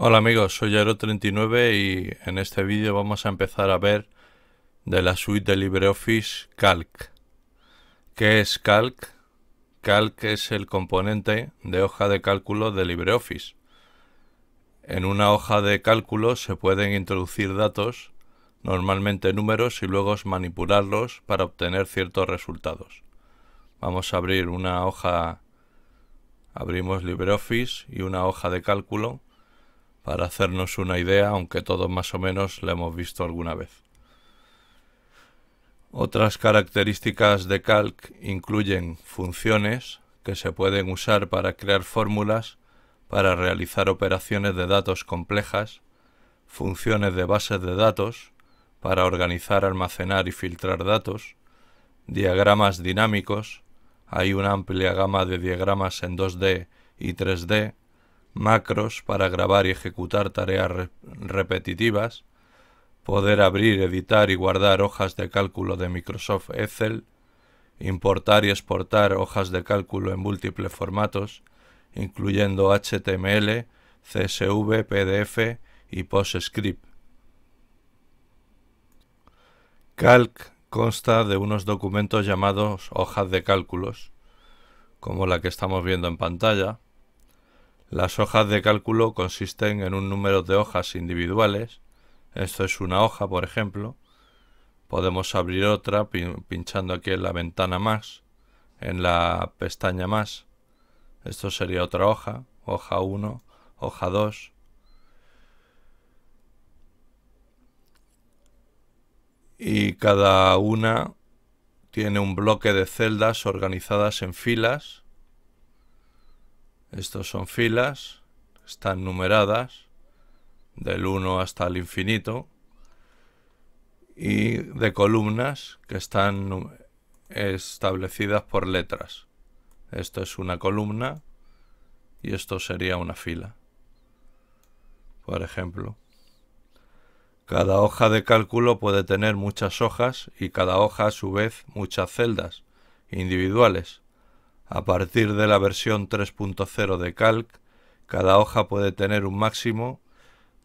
Hola amigos, soy Aero39 y en este vídeo vamos a empezar a ver de la suite de LibreOffice Calc. ¿Qué es Calc? Calc es el componente de hoja de cálculo de LibreOffice. En una hoja de cálculo se pueden introducir datos, normalmente números, y luego manipularlos para obtener ciertos resultados. Vamos a abrir una hoja, abrimos LibreOffice y una hoja de cálculo para hacernos una idea, aunque todos más o menos la hemos visto alguna vez. Otras características de Calc incluyen funciones que se pueden usar para crear fórmulas, para realizar operaciones de datos complejas, funciones de bases de datos, para organizar, almacenar y filtrar datos, diagramas dinámicos, hay una amplia gama de diagramas en 2D y 3D macros para grabar y ejecutar tareas repetitivas, poder abrir, editar y guardar hojas de cálculo de Microsoft Excel, importar y exportar hojas de cálculo en múltiples formatos, incluyendo HTML, CSV, PDF y PostScript. Calc consta de unos documentos llamados hojas de cálculos, como la que estamos viendo en pantalla, las hojas de cálculo consisten en un número de hojas individuales. Esto es una hoja, por ejemplo. Podemos abrir otra pinchando aquí en la ventana más, en la pestaña más. Esto sería otra hoja, hoja 1, hoja 2. Y cada una tiene un bloque de celdas organizadas en filas estos son filas, están numeradas del 1 hasta el infinito y de columnas que están establecidas por letras. Esto es una columna y esto sería una fila. Por ejemplo, cada hoja de cálculo puede tener muchas hojas y cada hoja a su vez muchas celdas individuales a partir de la versión 3.0 de Calc, cada hoja puede tener un máximo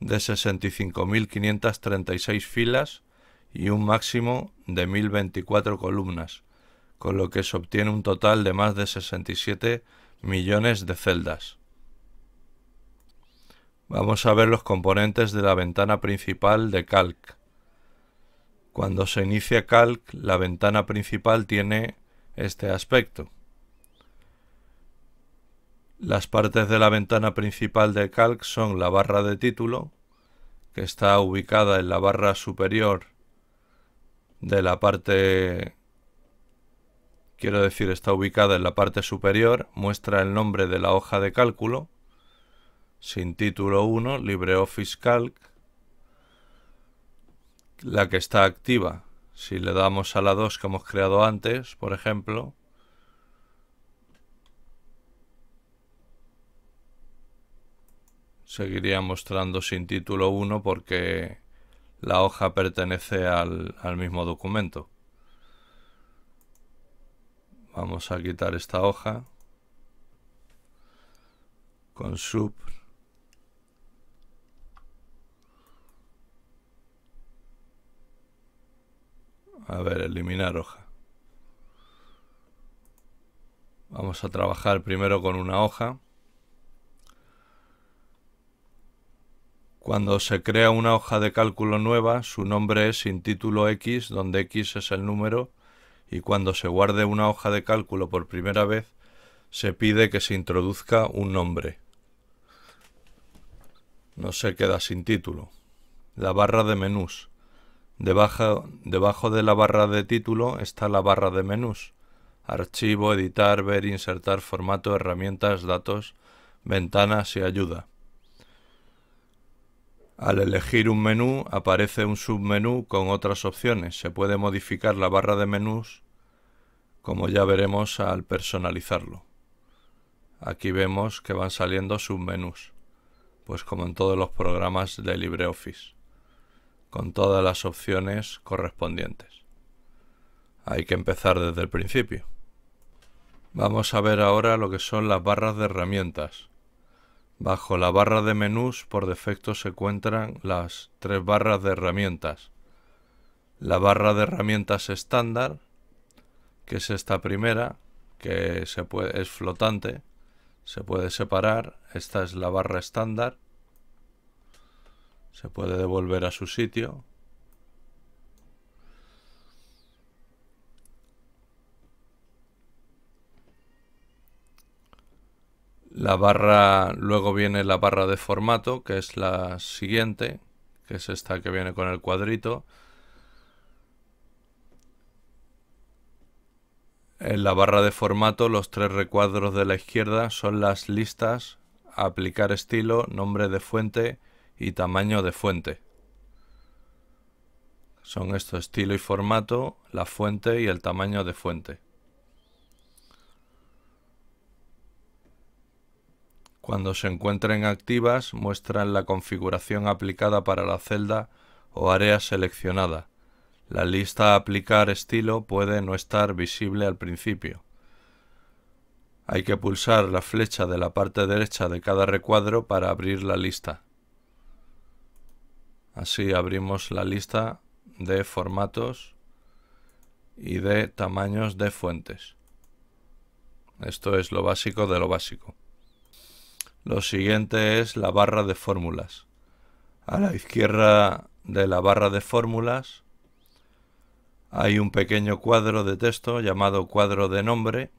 de 65.536 filas y un máximo de 1.024 columnas, con lo que se obtiene un total de más de 67 millones de celdas. Vamos a ver los componentes de la ventana principal de Calc. Cuando se inicia Calc, la ventana principal tiene este aspecto. Las partes de la ventana principal de Calc son la barra de título, que está ubicada en la barra superior de la parte quiero decir está ubicada en la parte superior, muestra el nombre de la hoja de cálculo, sin título 1, LibreOffice Calc, la que está activa. Si le damos a la 2 que hemos creado antes, por ejemplo, seguiría mostrando sin título 1 porque la hoja pertenece al, mismo documento. Vamos a quitar esta hoja con sub A ver, eliminar hoja. Vamos a trabajar primero con una hoja. Cuando se crea una hoja de cálculo nueva, su nombre es sin título X, donde X es el número, y cuando se guarde una hoja de cálculo por primera vez, se pide que se introduzca un nombre. No se queda sin título. La barra de menús. Debajo, de la barra de título está la barra de menús. Archivo, editar, ver, insertar, formato, herramientas, datos, ventanas y ayuda. Al elegir un menú aparece un submenú con otras opciones. Se puede modificar la barra de menús como ya veremos al personalizarlo. Aquí vemos que van saliendo submenús, pues como en todos los programas de LibreOffice, con todas las opciones correspondientes. Hay que empezar desde el principio. Vamos a ver ahora lo que son las barras de herramientas. Bajo la barra de menús por defecto se encuentran las tres barras de herramientas. La barra de herramientas estándar, que es esta primera, que es flotante, se puede separar, esta es la barra estándar, se puede devolver a su sitio, La barra, luego viene la barra de formato, que es la siguiente, que es esta que viene con el cuadrito. En la barra de formato, los tres recuadros de la izquierda son las listas, aplicar estilo, nombre de fuente y tamaño de fuente. Son esto estilo y formato, la fuente y el tamaño de fuente. Cuando se encuentren activas, muestran la configuración aplicada para la celda o área seleccionada. La lista Aplicar estilo puede no estar visible al principio. Hay que pulsar la flecha de la parte derecha de cada recuadro para abrir la lista. Así abrimos la lista de formatos y de tamaños de fuentes. Esto es lo básico de lo básico. Lo siguiente es la barra de fórmulas. A la izquierda de la barra de fórmulas hay un pequeño cuadro de texto llamado cuadro de nombre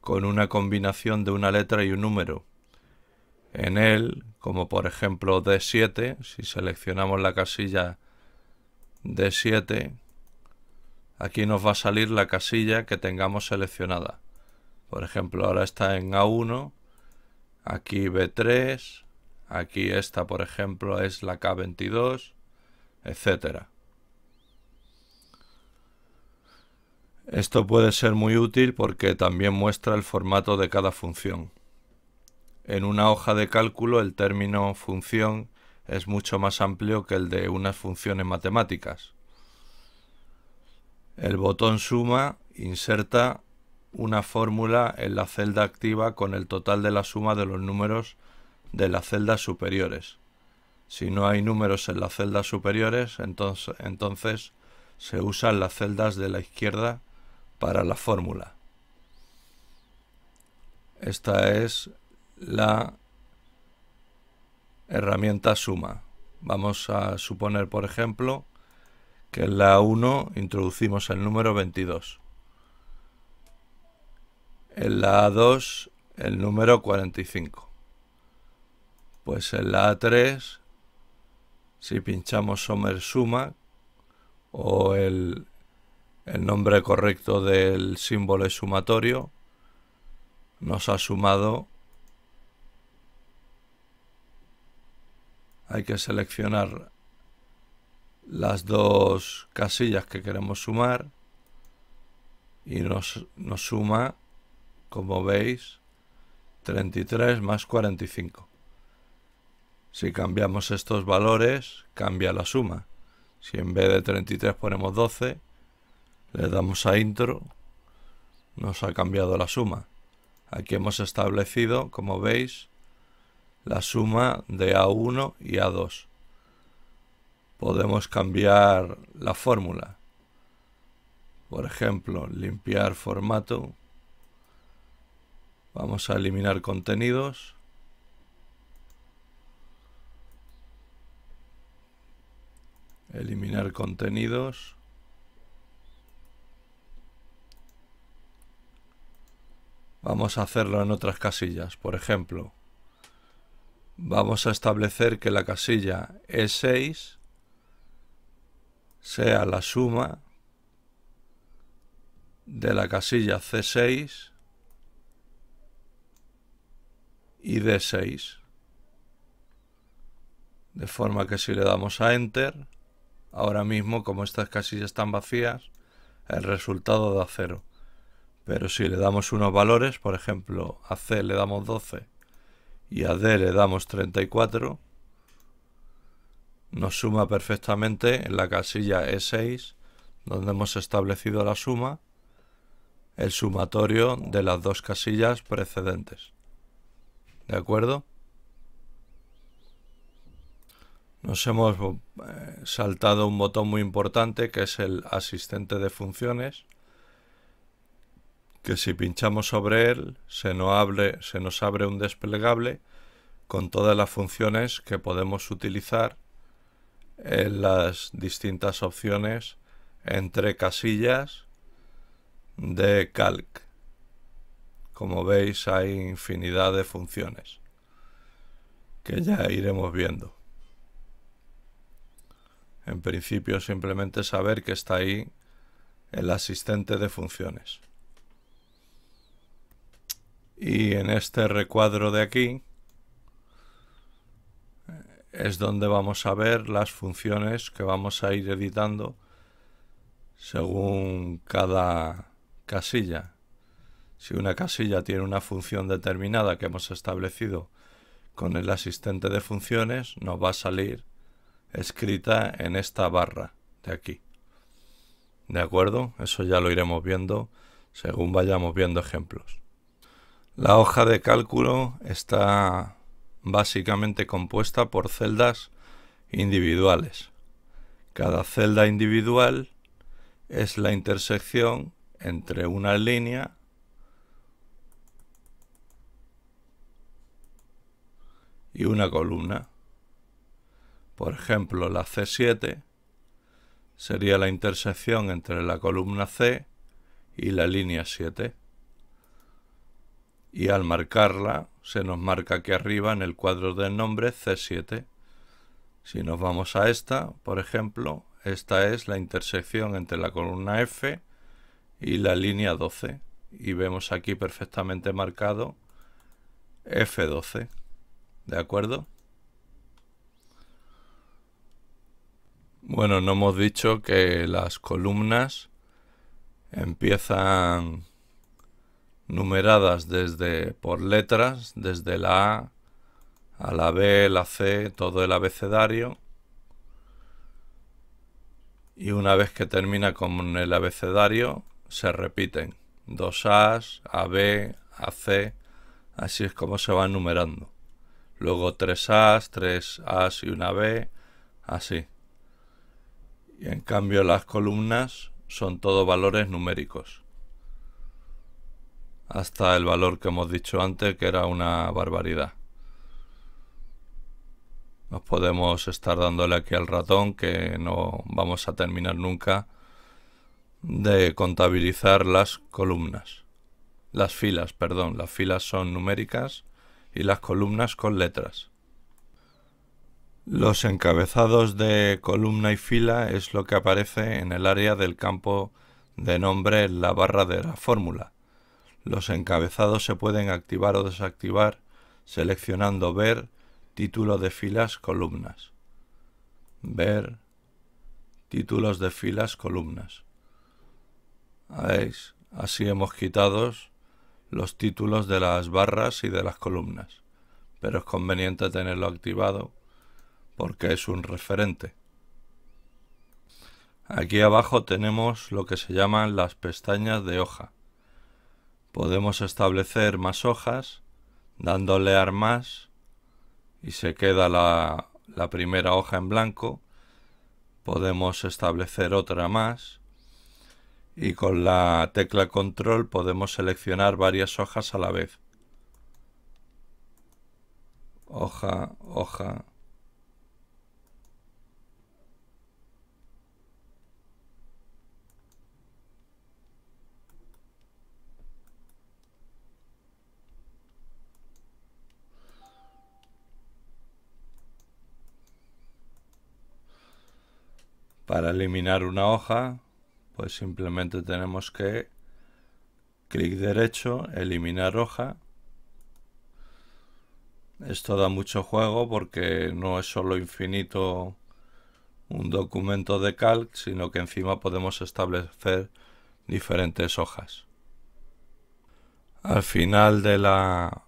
con una combinación de una letra y un número. En él, como por ejemplo D7, si seleccionamos la casilla D7, aquí nos va a salir la casilla que tengamos seleccionada. Por ejemplo, ahora está en A1, Aquí B3, aquí esta por ejemplo es la K22, etcétera. Esto puede ser muy útil porque también muestra el formato de cada función. En una hoja de cálculo el término función es mucho más amplio que el de unas funciones matemáticas. El botón suma inserta una fórmula en la celda activa con el total de la suma de los números de las celdas superiores. Si no hay números en las celdas superiores, entonces, se usan las celdas de la izquierda para la fórmula. Esta es la herramienta suma. Vamos a suponer, por ejemplo, que en la 1 introducimos el número 22 en la A2 el número 45. Pues en la A3, si pinchamos suma o el, nombre correcto del símbolo es sumatorio, nos ha sumado. Hay que seleccionar las dos casillas que queremos sumar y nos, nos suma como veis, 33 más 45. Si cambiamos estos valores, cambia la suma. Si en vez de 33 ponemos 12, le damos a intro, nos ha cambiado la suma. Aquí hemos establecido, como veis, la suma de A1 y A2. Podemos cambiar la fórmula. Por ejemplo, limpiar formato Vamos a eliminar contenidos. Eliminar contenidos. Vamos a hacerlo en otras casillas. Por ejemplo, vamos a establecer que la casilla E6 sea la suma de la casilla C6 y D6. De forma que si le damos a Enter, ahora mismo como estas casillas están vacías, el resultado da 0. Pero si le damos unos valores, por ejemplo, a C le damos 12 y a D le damos 34, nos suma perfectamente en la casilla E6, donde hemos establecido la suma, el sumatorio de las dos casillas precedentes. ¿De acuerdo? Nos hemos eh, saltado un botón muy importante que es el asistente de funciones, que si pinchamos sobre él se nos abre un desplegable con todas las funciones que podemos utilizar en las distintas opciones entre casillas de calc. Como veis hay infinidad de funciones que ya iremos viendo. En principio simplemente saber que está ahí el asistente de funciones. Y en este recuadro de aquí eh, es donde vamos a ver las funciones que vamos a ir editando según cada casilla. Si una casilla tiene una función determinada que hemos establecido con el asistente de funciones, nos va a salir escrita en esta barra de aquí. ¿De acuerdo? Eso ya lo iremos viendo según vayamos viendo ejemplos. La hoja de cálculo está básicamente compuesta por celdas individuales. Cada celda individual es la intersección entre una línea y una columna. Por ejemplo, la C7 sería la intersección entre la columna C y la línea 7. Y al marcarla, se nos marca aquí arriba en el cuadro del nombre C7. Si nos vamos a esta, por ejemplo, esta es la intersección entre la columna F y la línea 12. Y vemos aquí perfectamente marcado F12. ¿De acuerdo? Bueno, no hemos dicho que las columnas empiezan numeradas desde por letras, desde la A a la B, la C, todo el abecedario. Y una vez que termina con el abecedario, se repiten. Dos A's, AB, AC, así es como se va numerando luego tres As, tres As y una B, así. Y en cambio las columnas son todos valores numéricos. Hasta el valor que hemos dicho antes, que era una barbaridad. Nos podemos estar dándole aquí al ratón, que no vamos a terminar nunca de contabilizar las columnas. Las filas, perdón, las filas son numéricas y las columnas con letras. Los encabezados de columna y fila es lo que aparece en el área del campo de nombre en la barra de la fórmula. Los encabezados se pueden activar o desactivar seleccionando ver, título de filas, columnas. Ver, títulos de filas, columnas. ¿Veis? Así hemos quitado los títulos de las barras y de las columnas, pero es conveniente tenerlo activado porque es un referente. Aquí abajo tenemos lo que se llaman las pestañas de hoja. Podemos establecer más hojas dándole a más y se queda la, la primera hoja en blanco. Podemos establecer otra más y con la tecla control podemos seleccionar varias hojas a la vez. Hoja, hoja. Para eliminar una hoja, pues simplemente tenemos que clic derecho, eliminar hoja. Esto da mucho juego porque no es solo infinito un documento de calc, sino que encima podemos establecer diferentes hojas. Al final de la,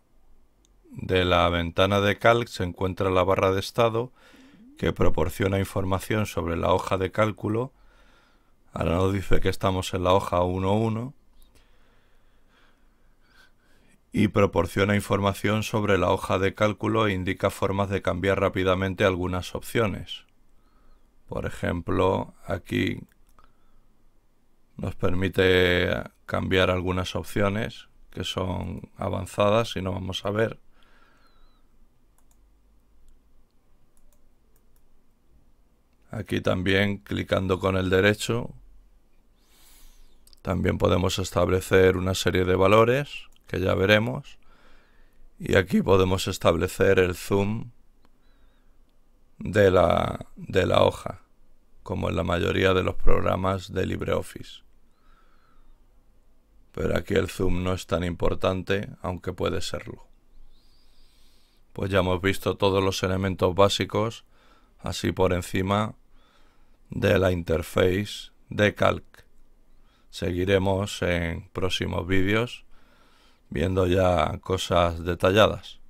de la ventana de calc se encuentra la barra de estado que proporciona información sobre la hoja de cálculo Ahora nos dice que estamos en la hoja 1.1 y proporciona información sobre la hoja de cálculo e indica formas de cambiar rápidamente algunas opciones. Por ejemplo, aquí nos permite cambiar algunas opciones que son avanzadas y no vamos a ver. Aquí también clicando con el derecho también podemos establecer una serie de valores, que ya veremos. Y aquí podemos establecer el zoom de la, de la hoja, como en la mayoría de los programas de LibreOffice. Pero aquí el zoom no es tan importante, aunque puede serlo. Pues ya hemos visto todos los elementos básicos, así por encima de la interface de Calc seguiremos en próximos vídeos viendo ya cosas detalladas.